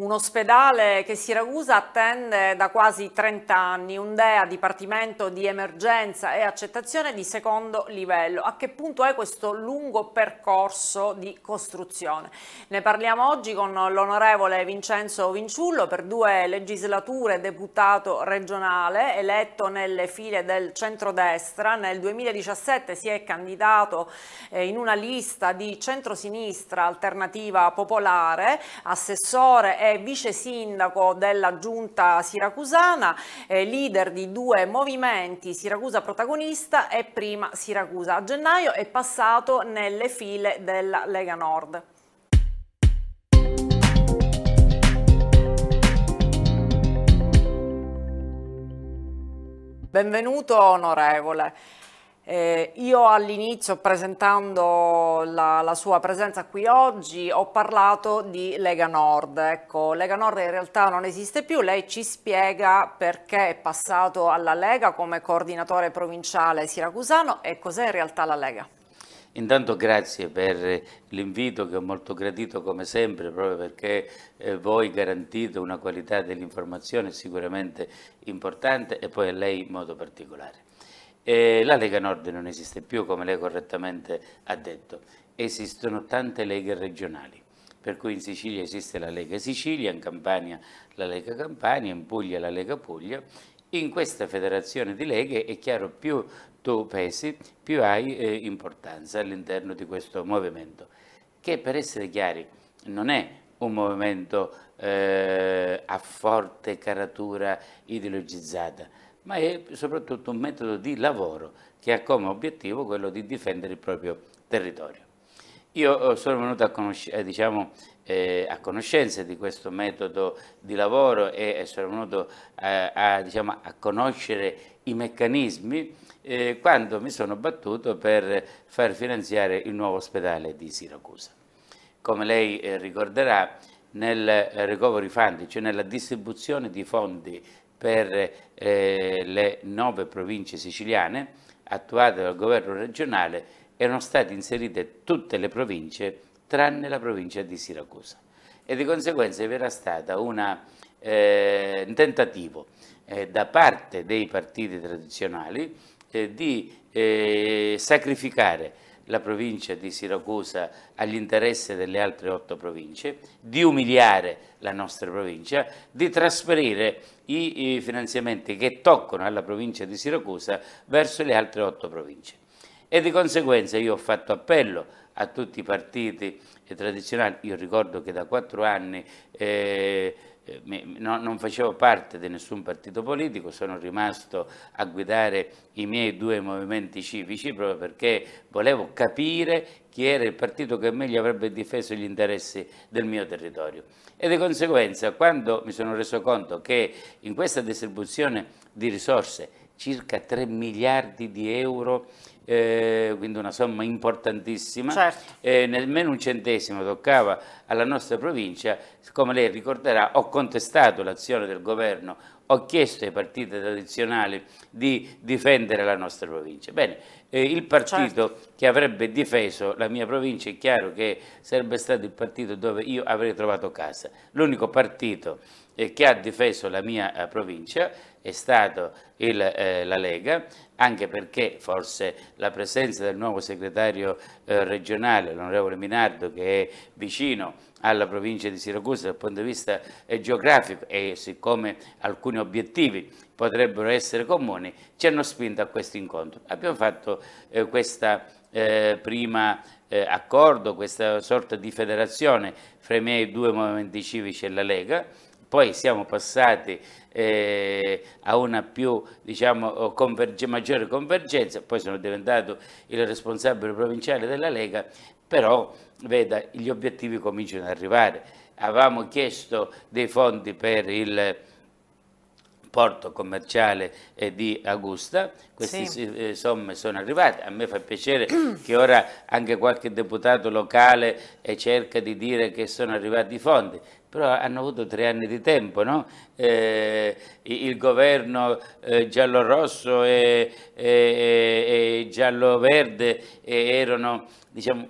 Un ospedale che Siracusa attende da quasi 30 anni, un DEA, Dipartimento di Emergenza e Accettazione di secondo livello. A che punto è questo lungo percorso di costruzione? Ne parliamo oggi con l'onorevole Vincenzo Vinciullo, per due legislature deputato regionale, eletto nelle file del centrodestra. Nel 2017 si è candidato eh, in una lista di centrosinistra alternativa popolare, assessore e è vice sindaco della giunta siracusana, eh, leader di due movimenti, Siracusa protagonista e prima Siracusa. A gennaio è passato nelle file della Lega Nord. Benvenuto onorevole. Eh, io all'inizio, presentando la, la, sua presenza qui oggi, ho parlato di Lega Nord. Ecco, Lega Nord in realtà non esiste più, lei ci spiega perché è passato alla Lega come coordinatore provinciale siracusano e cos'è in realtà la Lega. Intanto grazie per l'invito che ho molto gradito come sempre proprio perché eh, voi garantite una qualità dell'informazione sicuramente importante e poi a lei in modo particolare. Eh, la Lega Nord non esiste più, come lei correttamente ha detto. Esistono tante leghe regionali, per cui in Sicilia esiste la Lega Sicilia, in Campania la Lega Campania, in Puglia la Lega Puglia. In questa federazione di leghe è chiaro più tu pesi, più hai eh, importanza all'interno di questo movimento, che per essere chiari non è un movimento eh, a forte caratura ideologizzata, ma è soprattutto un metodo di lavoro che ha come obiettivo quello di difendere il proprio territorio. Io eh, sono venuto a, conosc eh, diciamo, eh, a conoscenza di questo metodo di lavoro e sono venuto a, eh, a, diciamo, a conoscere i meccanismi eh, quando mi sono battuto per far finanziare il nuovo ospedale di Siracusa. Come lei eh, ricorderà, nel recovery fund, cioè nella distribuzione di fondi per eh, le nove province siciliane attuate dal governo regionale erano state inserite tutte le province tranne la provincia di Siracusa e di conseguenza vi era stato eh, un tentativo eh, da parte dei partiti tradizionali eh, di eh, sacrificare la provincia di Siracusa agli interessi delle altre otto province, di umiliare la nostra provincia, di trasferire i, i finanziamenti che toccano alla provincia di Siracusa verso le altre otto province. E di conseguenza io ho fatto appello a tutti i partiti tradizionali, io ricordo che da quattro anni eh, eh, no, non facevo parte di nessun partito politico, sono rimasto a guidare i miei due movimenti civici proprio perché volevo capire chi era il partito che meglio avrebbe difeso gli interessi del mio territorio. E di conseguenza, quando mi sono reso conto che in questa distribuzione di risorse circa 3 miliardi di euro, eh, quindi una somma importantissima, certo. eh, nemmeno un centesimo toccava alla nostra provincia, come lei ricorderà ho contestato l'azione del governo, ho chiesto ai partiti tradizionali di difendere la nostra provincia. Bene, eh, il partito certo. che avrebbe difeso la mia provincia è chiaro che sarebbe stato il partito dove io avrei trovato casa, l'unico partito che ha difeso la mia eh, provincia è stato il, eh, la Lega, anche perché forse la presenza del nuovo segretario eh, regionale, l'onorevole Minardo, che è vicino alla provincia di Siracusa dal punto di vista eh, geografico e siccome alcuni obiettivi potrebbero essere comuni, ci hanno spinto a questo incontro. Abbiamo fatto eh, questa eh, prima accordo, questa sorta di federazione fra i miei due movimenti civici e la Lega, poi siamo passati eh, a una più, diciamo, converge, maggiore convergenza, poi sono diventato il responsabile provinciale della Lega, però veda, gli obiettivi cominciano ad arrivare. Avevamo chiesto dei fondi per il porto commerciale eh, di Augusta, queste sì. Eh, somme sono arrivate, a me fa piacere che ora anche qualche deputato locale eh, cerca di dire che sono arrivati i fondi, però hanno avuto tre anni di tempo, no? Eh, il governo eh, giallo-rosso e, e, e giallo-verde erano diciamo,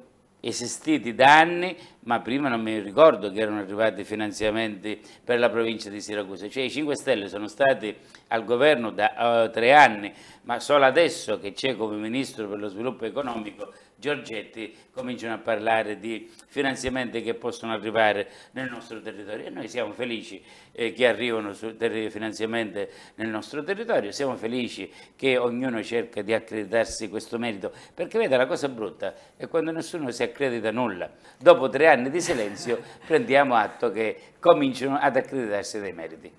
esistiti da anni, ma prima non mi ricordo che erano arrivati finanziamenti per la provincia di Siracusa. Cioè i 5 Stelle sono stati al governo da uh, tre anni, ma solo adesso che c'è come Ministro per lo Sviluppo Economico Giorgetti cominciano a parlare di finanziamenti che possono arrivare nel nostro territorio e noi siamo felici eh, che arrivano finanziamenti nel nostro territorio, siamo felici che ognuno cerca di accreditarsi questo merito, perché vede la cosa brutta è quando nessuno si accredita nulla, dopo tre anni di silenzio prendiamo atto che cominciano ad accreditarsi dei meriti.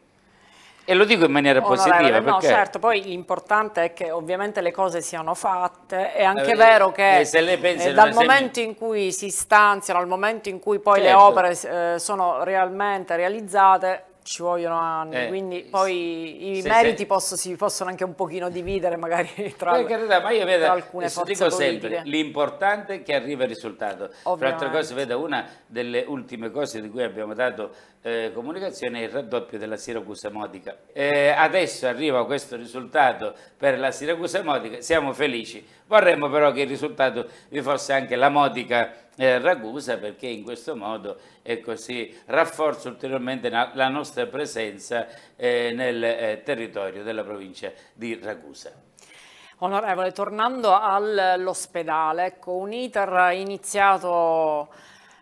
E lo dico in maniera positiva. No, certo, poi l'importante è che ovviamente le cose siano fatte, è eh, anche eh, vero che eh, eh dal momento in cui si stanziano, al momento in cui poi certo. le opere eh, sono realmente realizzate, ci vogliono anni, eh, quindi poi i meriti se... Posso, si possono anche un pochino dividere magari tra, per carità, ma io vedo, tra alcune forze dico sempre, l'importante è che arrivi il risultato. Ovviamente. Fra altre cose, vedo una delle ultime cose di cui abbiamo dato eh, comunicazione è il raddoppio della Siracusa Modica. Eh, adesso arriva questo risultato per la Siracusa Modica, siamo felici Vorremmo però che il risultato vi fosse anche la modica eh, Ragusa perché in questo modo ecco, si rafforza ulteriormente la nostra presenza eh, nel eh, territorio della provincia di Ragusa. Onorevole, tornando all'ospedale, ecco, un iter iniziato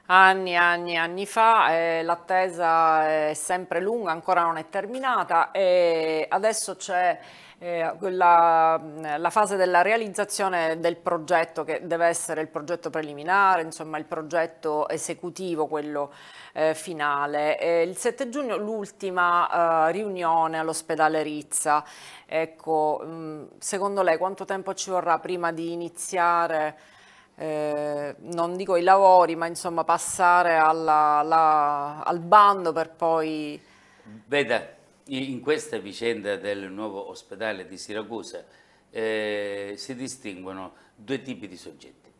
anni e anni e anni fa, eh, l'attesa è sempre lunga, ancora non è terminata e adesso c'è eh, la, mm, la, fase della realizzazione del progetto che deve essere il progetto preliminare, insomma il progetto esecutivo, quello eh, finale. Eh, il 7 giugno l'ultima eh, riunione all'ospedale Rizza, ecco, mh, mm, secondo lei quanto tempo ci vorrà prima di iniziare? Eh, non dico i lavori, ma insomma passare alla, alla, al bando per poi... Veda, in questa vicenda del nuovo ospedale di Siracusa eh, si distinguono due tipi di soggetti.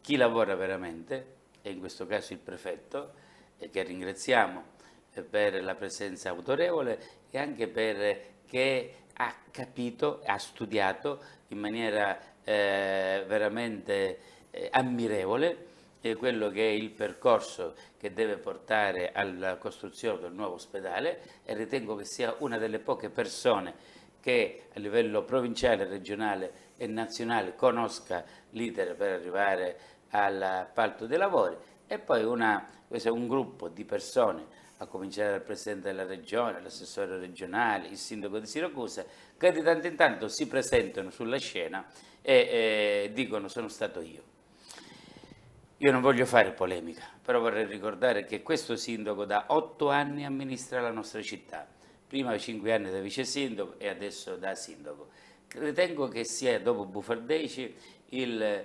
Chi lavora veramente, e in questo caso il prefetto, eh, che ringraziamo eh, per la presenza autorevole e anche perché eh, ha capito, ha studiato in maniera eh, veramente ammirevole quello che è il percorso che deve portare alla costruzione del nuovo ospedale e ritengo che sia una delle poche persone che a livello provinciale, regionale e nazionale conosca l'iter per arrivare al palto dei lavori e poi una, questo è un gruppo di persone a cominciare dal Presidente della Regione, l'assessore regionale, il Sindaco di Siracusa, che di tanto in tanto si presentano sulla scena e eh, dicono sono stato io. Io non voglio fare polemica, però vorrei ricordare che questo sindaco da otto anni amministra la nostra città, prima cinque anni da vice sindaco e adesso da sindaco. Ritengo che sia, dopo Bufardeci,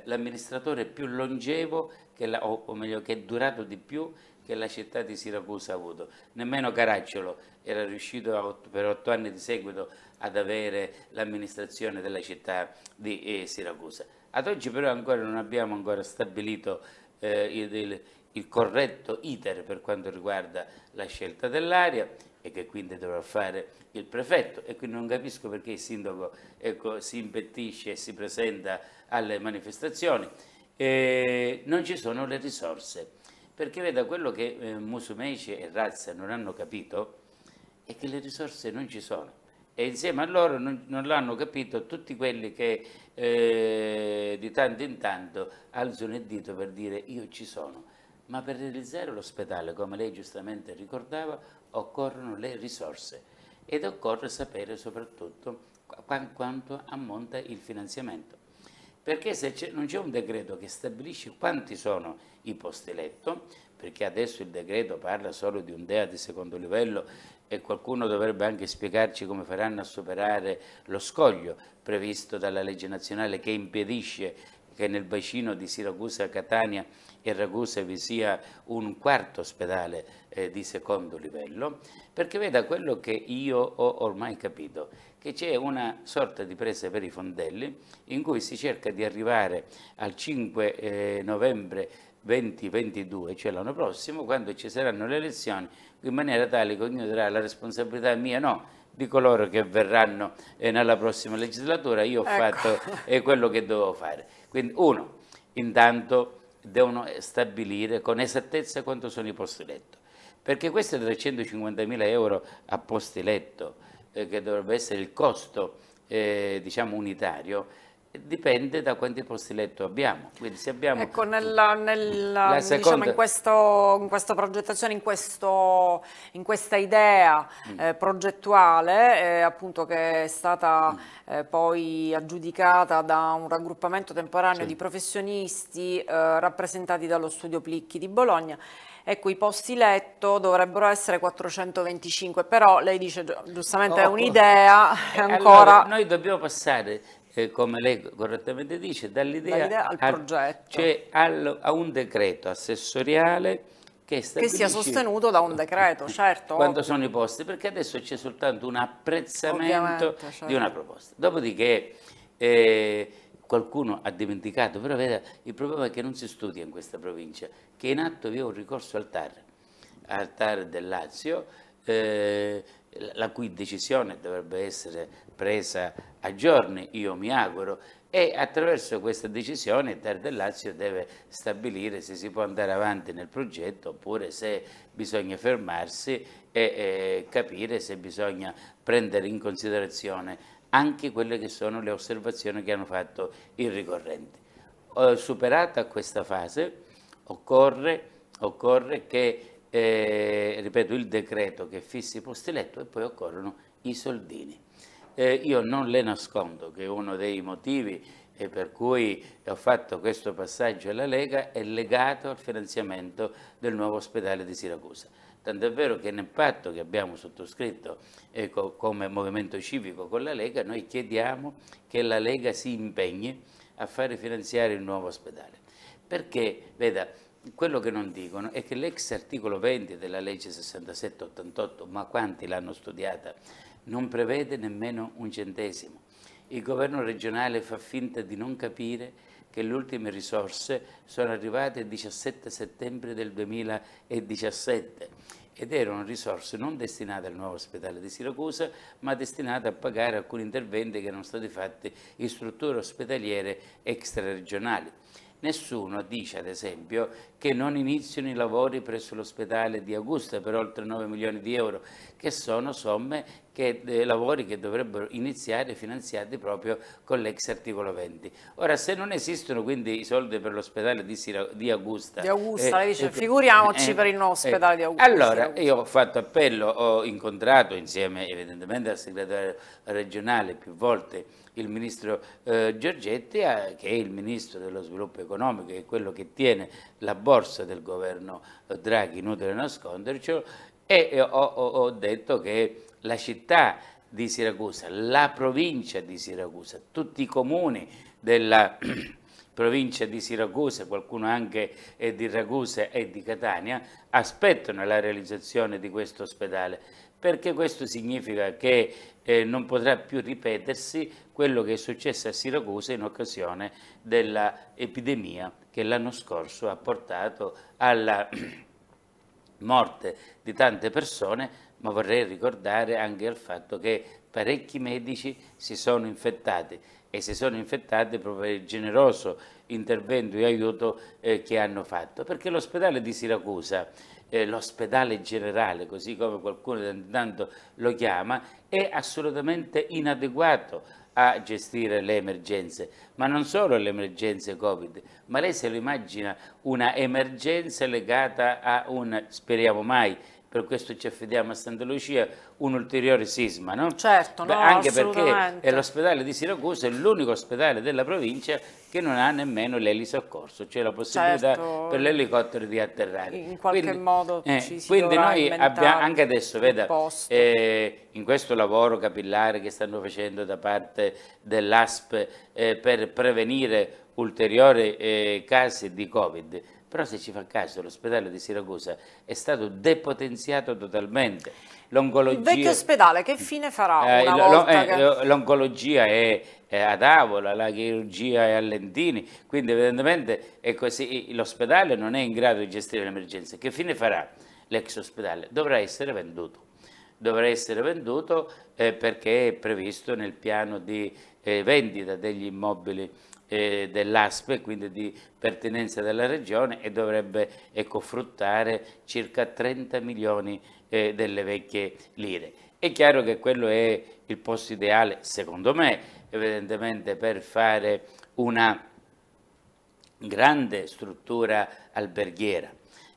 l'amministratore più longevo, la, o, o, meglio, che è durato di più che la città di Siracusa ha avuto. Nemmeno Caracciolo era riuscito otto, per otto anni di seguito ad avere l'amministrazione della città di eh, Siracusa. Ad oggi però ancora non abbiamo ancora stabilito eh, il, il, corretto iter per quanto riguarda la scelta dell'area e che quindi dovrà fare il prefetto e quindi non capisco perché il sindaco ecco, si impettisce e si presenta alle manifestazioni. E non ci sono le risorse perché veda quello che eh, Musumeci e Razza non hanno capito è che le risorse non ci sono e insieme a loro non, non l'hanno capito tutti quelli che eh, di tanto in tanto alzano il dito per dire io ci sono. Ma per realizzare l'ospedale, come lei giustamente ricordava, occorrono le risorse ed occorre sapere soprattutto qu quanto ammonta il finanziamento. Perché se non c'è un decreto che stabilisce quanti sono i posti letto, perché adesso il decreto parla solo di un DEA di secondo livello e qualcuno dovrebbe anche spiegarci come faranno a superare lo scoglio previsto dalla legge nazionale che impedisce che nel bacino di Siracusa, Catania e Ragusa vi sia un quarto ospedale eh, di secondo livello, perché veda quello che io ho ormai capito, che c'è una sorta di presa per i fondelli in cui si cerca di arrivare al 5 eh, novembre 2022, cioè l'anno prossimo, quando ci saranno le elezioni, in maniera tale che ognuno darà la responsabilità mia, no, di coloro che verranno eh, nella prossima legislatura, io ho ecco. fatto eh, quello che dovevo fare. Quindi uno, intanto devono stabilire con esattezza quanto sono i posti letto, perché questi 350.000 euro a posti letto, eh, che dovrebbe essere il costo eh, diciamo unitario, dipende da quanti posti letto abbiamo. Quindi se abbiamo ecco, nella, nella, seconda... diciamo in, questo, in, questa progettazione, in, questo, in questa idea mm. eh, progettuale, eh, appunto che è stata mm. eh, poi aggiudicata da un raggruppamento temporaneo sì. di professionisti eh, rappresentati dallo studio Plicchi di Bologna, Ecco, i posti letto dovrebbero essere 425, però lei dice giustamente oh, è oh. un'idea, è eh, ancora... Allora, noi dobbiamo passare eh, come lei correttamente dice, dall'idea al a, progetto. Cioè al, a un decreto assessoriale che, che sia sostenuto da un decreto, certo. Quando ovvio. sono i posti, perché adesso c'è soltanto un apprezzamento certo. di una proposta. Dopodiché... Eh, qualcuno ha dimenticato, però veda, il problema è che non si studia in questa provincia, che in atto vi è un ricorso al TAR, al TAR del Lazio, eh, la cui decisione dovrebbe essere presa a giorni, io mi auguro, e attraverso questa decisione Ter del Lazio deve stabilire se si può andare avanti nel progetto oppure se bisogna fermarsi e eh, capire se bisogna prendere in considerazione anche quelle che sono le osservazioni che hanno fatto i ricorrenti. superata questa fase occorre, occorre che eh, ripeto, il decreto che fissi i posti letto e poi occorrono i soldini. Eh, io non le nascondo che uno dei motivi per cui ho fatto questo passaggio alla Lega è legato al finanziamento del nuovo ospedale di Siracusa. Tant'è vero che nel patto che abbiamo sottoscritto eh, come Movimento Civico con la Lega, noi chiediamo che la Lega si impegni a fare finanziare il nuovo ospedale. Perché, veda, quello che non dicono è che l'ex articolo 20 della legge 67-88, ma quanti l'hanno studiata, non prevede nemmeno un centesimo. Il governo regionale fa finta di non capire che le ultime risorse sono arrivate il 17 settembre del 2017 ed erano risorse non destinate al nuovo ospedale di Siracusa, ma destinate a pagare alcuni interventi che erano stati fatti in strutture ospedaliere extra regionali. Nessuno dice, ad esempio, che non iniziano i lavori presso l'ospedale di Augusta per oltre 9 milioni di euro, che sono somme che, eh, lavori che dovrebbero iniziare finanziati proprio con l'ex articolo 20. Ora, se non esistono quindi i soldi per l'ospedale di, di, Augusta... Di Augusta, eh, dice, eh, figuriamoci eh, per il nuovo ospedale eh, di Augusta. Allora, Augusta. io ho fatto appello, ho incontrato insieme evidentemente al segretario regionale più volte il ministro eh, Giorgetti, eh, che è il ministro dello sviluppo economico, è quello che tiene la borsa del governo eh, Draghi, inutile nascondercelo, e ho, ho, ho detto che la città di Siracusa, la provincia di Siracusa, tutti i comuni della provincia di Siracusa, qualcuno anche eh, di Ragusa e di Catania, aspettano la realizzazione di questo ospedale, perché questo significa che eh, non potrà più ripetersi quello che è successo a Siracusa in occasione dell'epidemia che l'anno scorso ha portato alla morte di tante persone, ma vorrei ricordare anche il fatto che parecchi medici si sono infettati e si sono infettate proprio per il generoso intervento e aiuto eh, che hanno fatto. Perché l'ospedale di Siracusa, eh, l'ospedale generale, così come qualcuno tanto lo chiama, è assolutamente inadeguato a gestire le emergenze, ma non solo le emergenze Covid, ma lei se lo immagina una emergenza legata a un, speriamo mai, per questo ci affidiamo a Santa Lucia, un ulteriore sisma, no? Certo, Beh, no, Anche perché l'ospedale di Siracusa è l'unico ospedale della provincia che non ha nemmeno l'elisoccorso, cioè la possibilità certo, per l'elicottero di atterrare. In qualche quindi, modo eh, ci si Quindi noi abbiamo, anche adesso, veda, eh, in questo lavoro capillare che stanno facendo da parte dell'ASP eh, per prevenire ulteriori eh, casi di Covid, però se ci fa caso l'ospedale di Siracusa è stato depotenziato totalmente. L'oncologia... Il vecchio ospedale che fine farà eh, eh L'oncologia che... è, è, ad Avola, la chirurgia è a Lentini, quindi evidentemente l'ospedale non è in grado di gestire l'emergenza. Che fine farà l'ex ospedale? Dovrà essere venduto. Dovrà essere venduto eh, perché è previsto nel piano di eh, vendita degli immobili eh, dell'ASPE, quindi di pertinenza della regione e dovrebbe ecco, fruttare circa 30 milioni eh, delle vecchie lire. È chiaro che quello è il posto ideale, secondo me, evidentemente per fare una grande struttura alberghiera.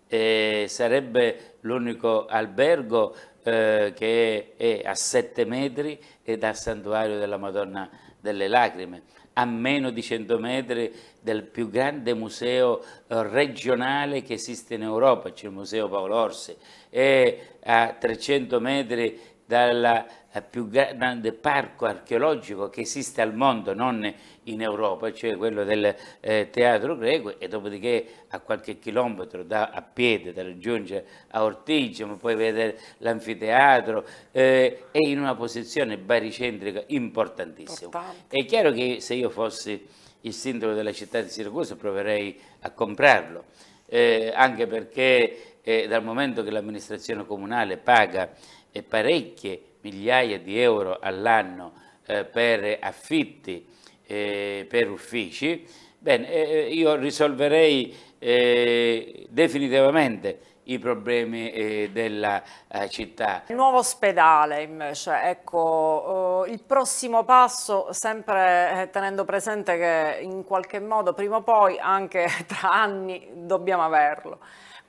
Eh, sarebbe l'unico albergo eh, che è a 7 metri e dal santuario della Madonna delle Lacrime a meno di 100 metri del più grande museo eh, regionale che esiste in Europa, c'è il museo Paolo Orsi, e a 300 metri dal eh, più grande parco archeologico che esiste al mondo, non in Europa, cioè quello del eh, Teatro Greco, e dopodiché a qualche chilometro da, a piedi, da raggiungere a Ortigia, ma poi vedere l'anfiteatro, eh, è in una posizione baricentrica importantissima. Importante. È chiaro che se io fossi il sindaco della città di Siracusa proverei a comprarlo, eh, anche perché eh, dal momento che l'amministrazione comunale paga e parecchie migliaia di euro all'anno eh, per affitti, eh, per uffici, bene, eh, eh io risolverei eh, definitivamente i problemi eh, della eh, città. Il nuovo ospedale invece, ecco, eh, il prossimo passo, sempre eh, tenendo presente che in qualche modo prima o poi, anche tra anni, dobbiamo averlo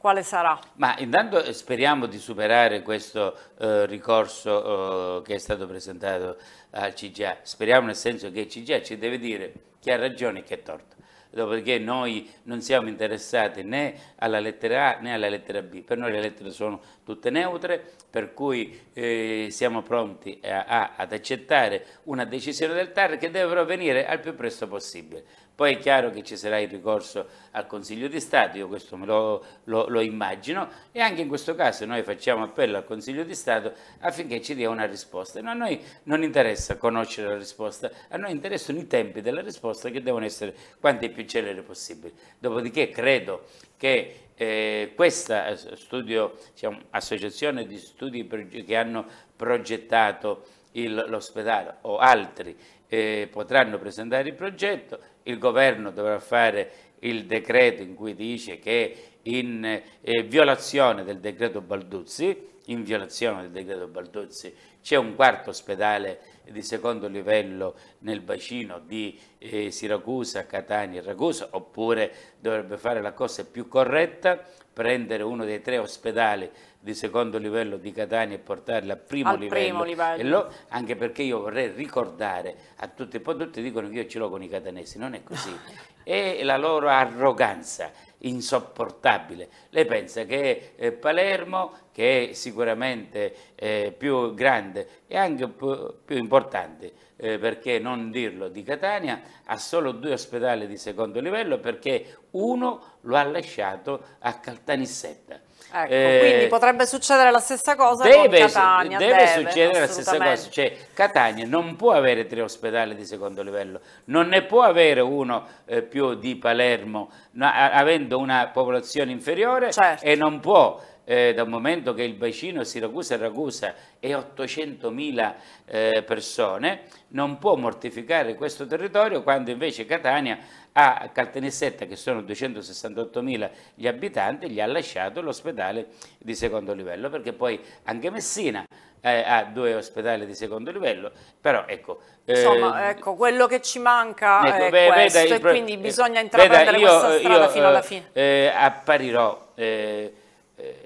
quale sarà? Ma intanto speriamo di superare questo eh, ricorso eh, che è stato presentato al CGA, speriamo nel senso che il CGA ci deve dire chi ha ragione e chi ha torto. Dopodiché noi non siamo interessati né alla lettera A né alla lettera B, per noi le lettere sono tutte neutre, per cui eh, siamo pronti a, a, ad accettare una decisione del TAR che deve però venire al più presto possibile. Poi è chiaro che ci sarà il ricorso al Consiglio di Stato, io questo me lo, lo, lo, immagino, e anche in questo caso noi facciamo appello al Consiglio di Stato affinché ci dia una risposta. No, a noi non interessa conoscere la risposta, a noi interessano i tempi della risposta che devono essere quanti più celeri possibili. Dopodiché credo che eh, questa studio, diciamo, associazione di studi che hanno progettato l'ospedale o altri eh, potranno presentare il progetto, il governo dovrà fare il decreto in cui dice che in eh, violazione del decreto Balduzzi, in violazione del decreto Balduzzi c'è un quarto ospedale di secondo livello nel bacino di eh, Siracusa, Catania e Ragusa, oppure dovrebbe fare la cosa più corretta, prendere uno dei tre ospedali di secondo livello di Catania e portarli al primo al livello. Primo livello. Lo, anche perché io vorrei ricordare a tutti, poi tutti dicono che io ce l'ho con i catanesi, non è così. è la loro arroganza insopportabile. Lei pensa che eh, Palermo, che è sicuramente eh, più grande e anche più, più importante, eh, perché non dirlo, di Catania, ha solo due ospedali di secondo livello perché uno lo ha lasciato a Caltanissetta. Ecco, eh, quindi potrebbe succedere la stessa cosa deve, con Catania. Deve, deve succedere la stessa cosa, cioè Catania non può avere tre ospedali di secondo livello, non ne può avere uno eh, più di Palermo, no, avendo una popolazione inferiore certo. e non può eh, un momento che il bacino Siracusa e Ragusa è 800.000 eh, persone, non può mortificare questo territorio quando invece Catania a Caltanissetta, che sono 268.000 gli abitanti, gli ha lasciato l'ospedale di secondo livello, perché poi anche Messina eh, ha due ospedali di secondo livello, però ecco... Eh, Insomma, ehm, ecco, quello che ci manca ecco, è beh, questo eh, veda, e quindi bisogna intraprendere veda, io, questa strada io, fino alla eh, fine. Eh, apparirò eh,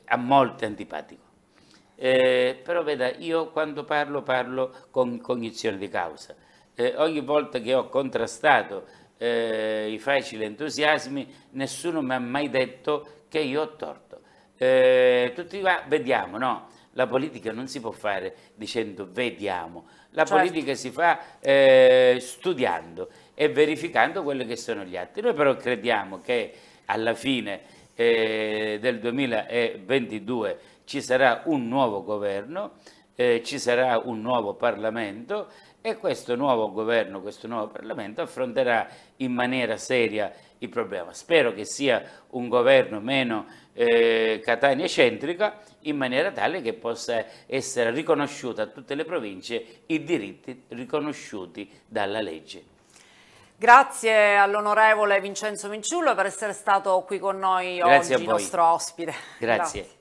a molti antipatico. però veda, io quando parlo parlo con cognizione di causa. ogni volta che ho contrastato eh, i facili entusiasmi, nessuno mi ha mai detto che io ho torto. Eh, tutti va, vediamo, no? La politica non si può fare dicendo vediamo, la certo. politica si fa eh, studiando e verificando quelli che sono gli atti. Noi però crediamo che alla fine eh, del 2022 ci sarà un nuovo governo eh, ci sarà un nuovo Parlamento e questo nuovo governo, questo nuovo Parlamento affronterà in maniera seria il problema. Spero che sia un governo meno eh, Catania centrica in maniera tale che possa essere riconosciuto a tutte le province i diritti riconosciuti dalla legge. Grazie all'onorevole Vincenzo Minciullo per essere stato qui con noi Grazie oggi, nostro ospite. Grazie. Grazie.